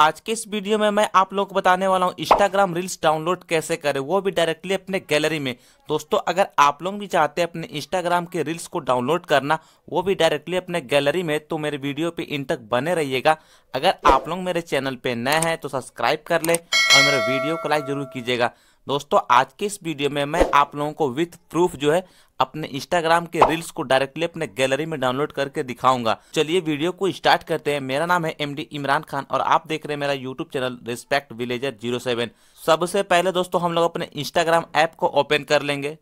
आज के इस वीडियो में मैं आप लोग को बताने वाला हूँ इंस्टाग्राम रील्स डाउनलोड कैसे करें वो भी डायरेक्टली अपने गैलरी में दोस्तों अगर आप लोग भी चाहते हैं अपने इंस्टाग्राम के रील्स को डाउनलोड करना वो भी डायरेक्टली अपने गैलरी में तो मेरे वीडियो पे इन तक बने रहिएगा अगर आप लोग मेरे चैनल पे नए हैं तो सब्सक्राइब कर ले और मेरे वीडियो को लाइक जरूर कीजिएगा दोस्तों आज के इस वीडियो में मैं आप लोगों को विथ प्रूफ जो है अपने इंस्टाग्राम के रील्स को डायरेक्टली अपने गैलरी में डाउनलोड करके दिखाऊंगा चलिए वीडियो को स्टार्ट करते हैं मेरा नाम है एमडी इमरान खान और आप देख रहे हैं मेरा YouTube channel respect villager zero seven सबसे पहले दोस्तों हम लोग अपने इंस्टाग्राम ऐप को ओपन कर लेंगे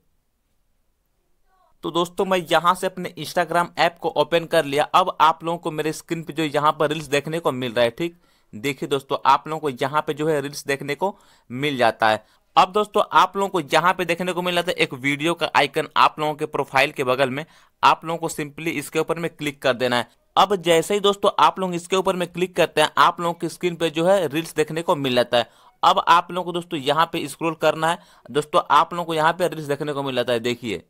तो दोस्तों मैं यहाँ से अपने इंस्टाग्राम ऐप को ओपन कर लिया अब आप लोगों को मेरे स्क्रीन पे जो यहाँ पर रील्स देखने को मिल रहा है ठीक देखिए दोस्तों आप लोगों को यहाँ पे जो है रील्स देखने को मिल जाता है अब दोस्तों आप लोगों को यहाँ पे देखने को मिला था एक वीडियो का आइकन आप लोगों के प्रोफाइल के बगल में आप लोगों को सिंपली इसके ऊपर में क्लिक कर देना है अब जैसे ही दोस्तों आप लोग इसके ऊपर में क्लिक करते हैं आप लोगों की स्क्रीन पे जो है रील्स देखने को मिल जाता है अब आप लोगों को दोस्तों यहाँ पे स्क्रोल करना है दोस्तों आप लोगों को यहाँ पे रील्स देखने को मिल जाता है देखिए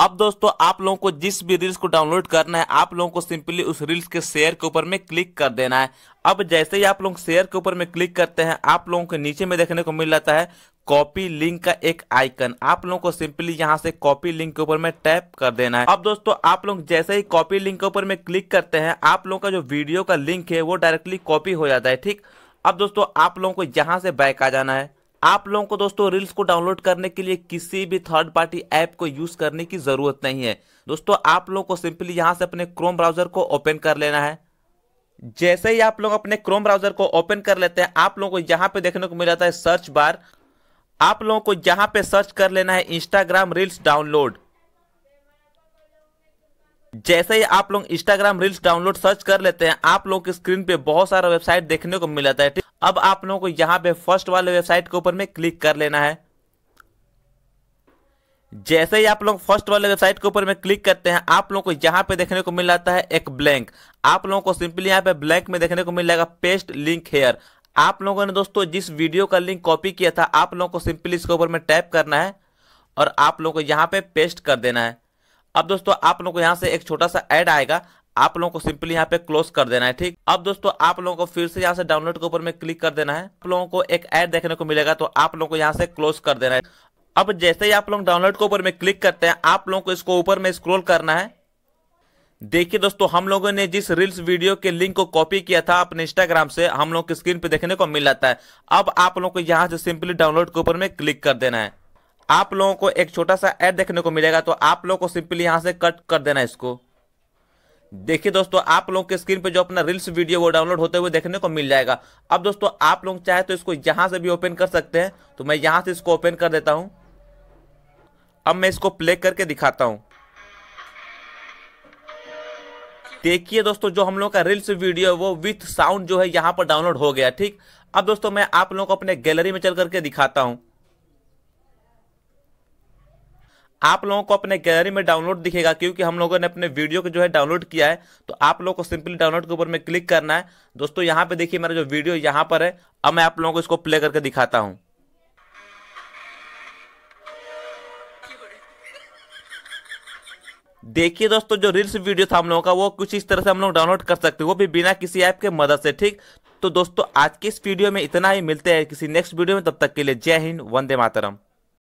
अब दोस्तों आप लोगों को जिस भी रील्स को डाउनलोड करना है आप लोगों को सिंपली उस रील्स के शेयर के ऊपर में क्लिक कर देना है अब जैसे ही आप लोग शेयर के ऊपर में क्लिक करते हैं आप लोगों के नीचे में देखने को मिल जाता है कॉपी लिंक का एक आइकन आप लोगों को सिंपली यहां से कॉपी लिंक के ऊपर में टैप कर देना है अब दोस्तों आप लोग जैसे ही कॉपी लिंक के ऊपर में क्लिक करते हैं आप लोगों का जो वीडियो का लिंक है वो डायरेक्टली कॉपी हो जाता है ठीक अब दोस्तों आप लोगों को यहाँ से बैक आ जाना है आप लोगों को दोस्तों रील्स को डाउनलोड करने के लिए किसी भी थर्ड पार्टी ऐप को यूज करने की जरूरत नहीं है दोस्तों आप लोगों को सिंपली यहां से अपने क्रोम ब्राउजर को ओपन कर लेना है जैसे ही आप लोग अपने क्रोम ब्राउजर को ओपन कर लेते हैं आप लोगों को यहां पे देखने को मिल जाता है सर्च बार आप लोगों को यहां पे सर्च कर लेना है इंस्टाग्राम रील्स डाउनलोड जैसे ही आप लोग इंस्टाग्राम रील्स डाउनलोड सर्च कर लेते हैं आप लोगों की स्क्रीन पे बहुत सारा वेबसाइट देखने को मिल जाता है अब आप लोगों को यहां पे फर्स्ट वाले वेबसाइट के ऊपर में क्लिक कर लेना है जैसे ही आप लोग फर्स्ट वाले वेबसाइट के ऊपर में क्लिक करते हैं आप लोगों को यहां पे देखने को मिल जाता है एक ब्लैंक आप लोगों को सिंपली यहां पे ब्लैंक में देखने को मिल जाएगा पेस्ट लिंक हेयर आप लोगों ने दोस्तों जिस वीडियो का लिंक कॉपी किया था आप लोगों को सिंपली इसके ऊपर में टाइप करना है और आप लोगों को यहां पे पेस्ट कर देना है अब दोस्तों आप लोगों को यहां से एक छोटा सा ऐड आएगा आप लोगों को सिंपली यहाँ पे क्लोज कर देना है ठीक अब दोस्तों आप लोगों को फिर से यहाँ से डाउनलोड के ऊपर में क्लिक कर देना है आप लोगों को एक ऐड देखने को मिलेगा तो आप लोगों को यहाँ से क्लोज कर देना है अब जैसे ही आप लोग डाउनलोड के ऊपर में क्लिक करते हैं आप लोगों को इसको ऊपर में स्क्रोल करना है देखिए दोस्तों हम लोगों ने जिस रील्स वीडियो के लिंक को कॉपी किया था अपने इंस्टाग्राम से हम लोग की स्क्रीन पे देखने को मिल जाता है अब आप लोगों को यहाँ से सिंपली डाउनलोड के ऊपर में क्लिक कर देना है आप लोगों को एक छोटा सा ऐड देखने को मिलेगा तो आप लोगों को सिंपली यहाँ से कट कर देना है इसको देखिए दोस्तों आप लोग के स्क्रीन पे जो अपना रील्स वीडियो वो डाउनलोड होते हुए देखने को मिल जाएगा अब दोस्तों आप लोग चाहे तो इसको यहां से भी ओपन कर सकते हैं तो मैं यहां से इसको ओपन कर देता हूं अब मैं इसको प्ले करके दिखाता हूं देखिए दोस्तों जो हम लोग का रील्स वीडियो वो विथ साउंड जो है यहां पर डाउनलोड हो गया ठीक अब दोस्तों मैं आप लोगों को अपने गैलरी में चल करके दिखाता हूं आप लोगों को अपने गैलरी में डाउनलोड दिखेगा क्योंकि हम लोगों ने अपने वीडियो को जो है डाउनलोड किया है तो आप लोगों को सिंपली डाउनलोड के ऊपर में क्लिक करना है दोस्तों यहाँ पे देखिए मेरा जो वीडियो यहाँ पर है अब मैं आप लोगों को इसको प्ले करके दिखाता हूँ देखिए दोस्तों जो रील्स वीडियो था हम लोगों का वो कुछ इस तरह से हम लोग डाउनलोड कर सकते हैं वो भी बिना किसी ऐप के मदद से ठीक तो दोस्तों आज के इस वीडियो में इतना ही मिलते हैं किसी नेक्स्ट वीडियो में तब तक के लिए जय हिंद वंदे मातरम